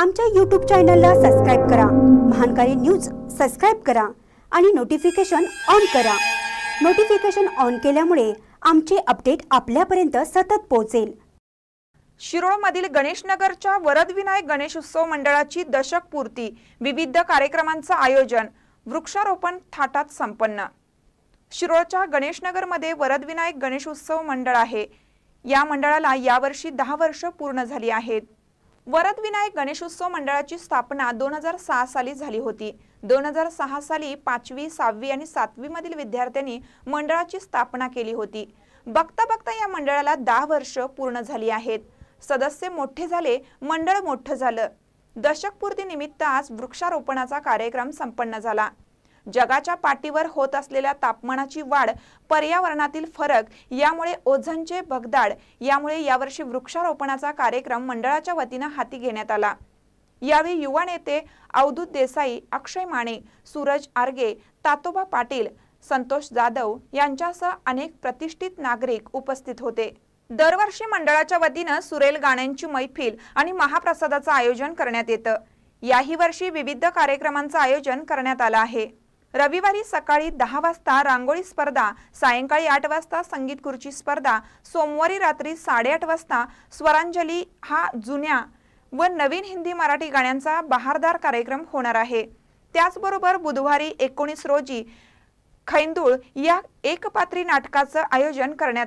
आमच्या यूट्यूब चॅनलला सबस्क्राईब करा महानकारी न्यूज सबस्क्राईब करा आणि नोटिफिकेशन ऑन करा नोटिफिकेशन ऑन केल्यामुळे आमचे अपडेट आपल्यापर्यंत सतत पोहोचेल शिरोळमधील गणेशनगरच्या वरदविनायक गणेश उत्सव मंडळाची दशक पूर्ती विविध कार्यक्रमांचं आयोजन वृक्षारोपण थाटात संपन्न शिरोळच्या गणेशनगरमध्ये वरदविनायक गणेश उत्सव मंडळ आहे या मंडळाला यावर्षी दहा वर्ष पूर्ण झाली आहेत वरदविनायक गणेशोत्सव मंडळाची स्थापना दोन हजार सहा साली झाली होती दोन हजार सहा साली पाचवी सहावी आणि सातवीमधील विद्यार्थ्यांनी मंडळाची स्थापना केली होती बघता बघता या मंडळाला दहा वर्ष पूर्ण झाली आहेत सदस्य मोठे झाले मंडळ मोठं झालं दशकपूर्ती निमित्त आज वृक्षारोपणाचा कार्यक्रम संपन्न झाला जगाच्या पाठीवर होत असलेल्या तापमानाची वाढ पर्यावरणातील फरक यामुळे ओझनचे भगदाड यामुळे यावर्षी वृक्षारोपणाचा कार्यक्रम मंडळाच्या वतीनं हाती घेण्यात आला यावेळी युवा नेते अवधूत देसाई अक्षय माने सूरज आर्गे तातोबा पाटील संतोष जाधव यांच्यासह अनेक प्रतिष्ठित नागरिक उपस्थित होते दरवर्षी मंडळाच्या वतीनं सुरेल गाण्यांची मैफिल आणि महाप्रसादाचं आयोजन करण्यात येतं याही वर्षी विविध कार्यक्रमांचं आयोजन करण्यात आलं आहे रविवारी सकाळी दहा वाजता रांगोळी स्पर्धा सायंकाळी आठ वाजता संगीत खुर्ची स्पर्धा सोमवारी रात्री साडेआठ वाजता स्वरांजली हा जुन्या व नवीन हिंदी मराठी गाण्यांचा बहारदार कार्यक्रम होणार आहे त्याचबरोबर बुधवारी एकोणीस रोजी खैंदूळ या एकपात्री नाटकाचं आयोजन करण्यात